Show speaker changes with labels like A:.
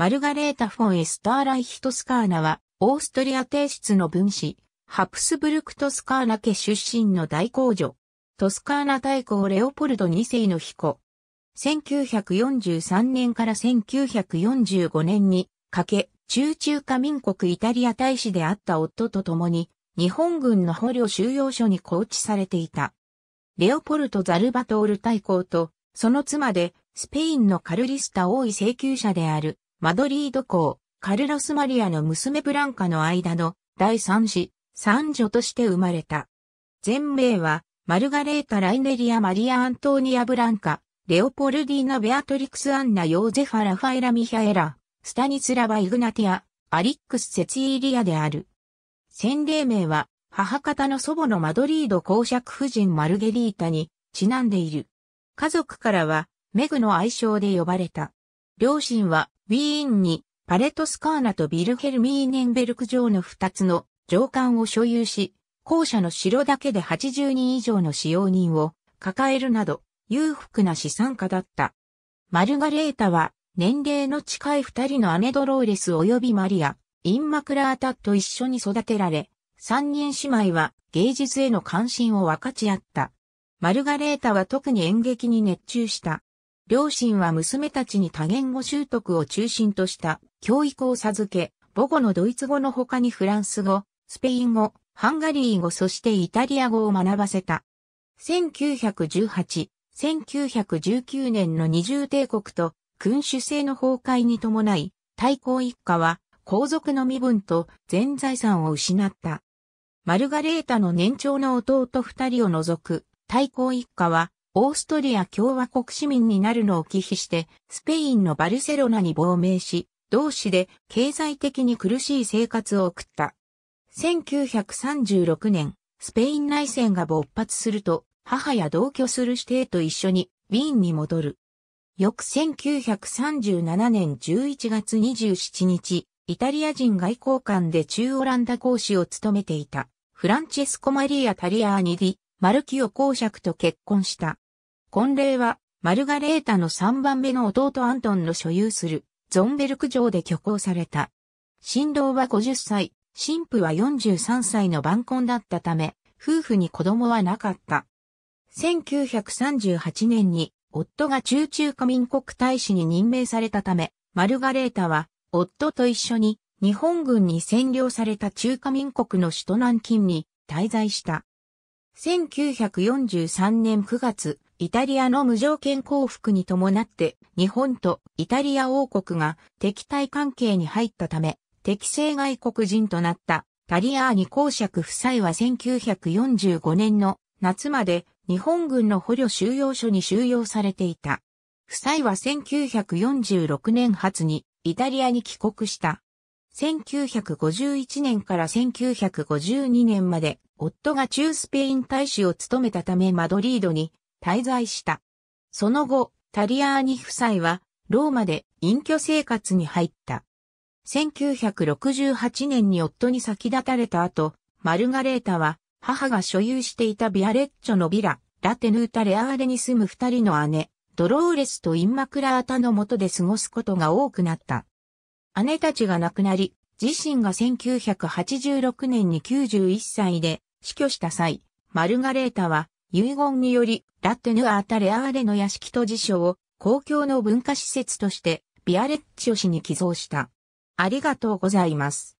A: マルガレータ・フォン・エスターライヒトスカーナは、オーストリア帝室の分子、ハプスブルク・トスカーナ家出身の大公女。トスカーナ大公レオポルド2世の彦。1943年から1945年にかけ、中中華民国イタリア大使であった夫と共に、日本軍の捕虜収容所に拘置されていた。レオポルト・ザルバトール大公と、その妻で、スペインのカルリスタ王位請求者である、マドリード公、カルロス・マリアの娘ブランカの間の第三子、三女として生まれた。全名は、マルガレータ・ライネリア・マリア・アントーニア・ブランカ、レオポルディーナ・ベアトリクス・アンナ・ヨーゼファ・ラファエラ・ミヒャエラ、スタニスラバ・イグナティア、アリックス・セツイリアである。洗礼名は、母方の祖母のマドリード公爵夫人マルゲリータにちなんでいる。家族からは、メグの愛称で呼ばれた。両親はウィーンにパレトスカーナとビルヘルミーネンベルク城の2つの城管を所有し、校舎の城だけで80人以上の使用人を抱えるなど裕福な資産家だった。マルガレータは年齢の近い二人の姉ドローレス及びマリア、インマクラータと一緒に育てられ、三人姉妹は芸術への関心を分かち合った。マルガレータは特に演劇に熱中した。両親は娘たちに多言語習得を中心とした教育を授け、母語のドイツ語の他にフランス語、スペイン語、ハンガリー語そしてイタリア語を学ばせた。1918、1919年の二重帝国と君主制の崩壊に伴い、太閤一家は皇族の身分と全財産を失った。マルガレータの年長の弟二人を除く太閤一家はオーストリア共和国市民になるのを忌避して、スペインのバルセロナに亡命し、同市で経済的に苦しい生活を送った。1936年、スペイン内戦が勃発すると、母や同居する指定と一緒にウィーンに戻る。翌1937年11月27日、イタリア人外交官で中オランダ公使を務めていた、フランチェスコ・マリア・タリアーニディ、マルキオ公爵と結婚した。婚礼は、マルガレータの3番目の弟アントンの所有する、ゾンベルク城で挙行された。新郎は50歳、新婦は43歳の晩婚だったため、夫婦に子供はなかった。1938年に、夫が中中華民国大使に任命されたため、マルガレータは、夫と一緒に、日本軍に占領された中華民国の首都南京に滞在した。1943年9月、イタリアの無条件降伏に伴って日本とイタリア王国が敵対関係に入ったため、敵性外国人となったタリアーニ公爵夫妻は1945年の夏まで日本軍の捕虜収容所に収容されていた。夫妻は1946年初にイタリアに帰国した。1951年から1952年まで夫が中スペイン大使を務めたためマドリードに滞在した。その後、タリアーニ夫妻は、ローマで隠居生活に入った。1968年に夫に先立たれた後、マルガレータは、母が所有していたビアレッチョのビラ、ラテヌータレアーレに住む二人の姉、ドローレスとインマクラータの下で過ごすことが多くなった。姉たちが亡くなり、自身が1986年に91歳で死去した際、マルガレータは遺言により、ラッテヌアータレアーレの屋敷と辞書を公共の文化施設としてビアレッチオ市に寄贈した。ありがとうございます。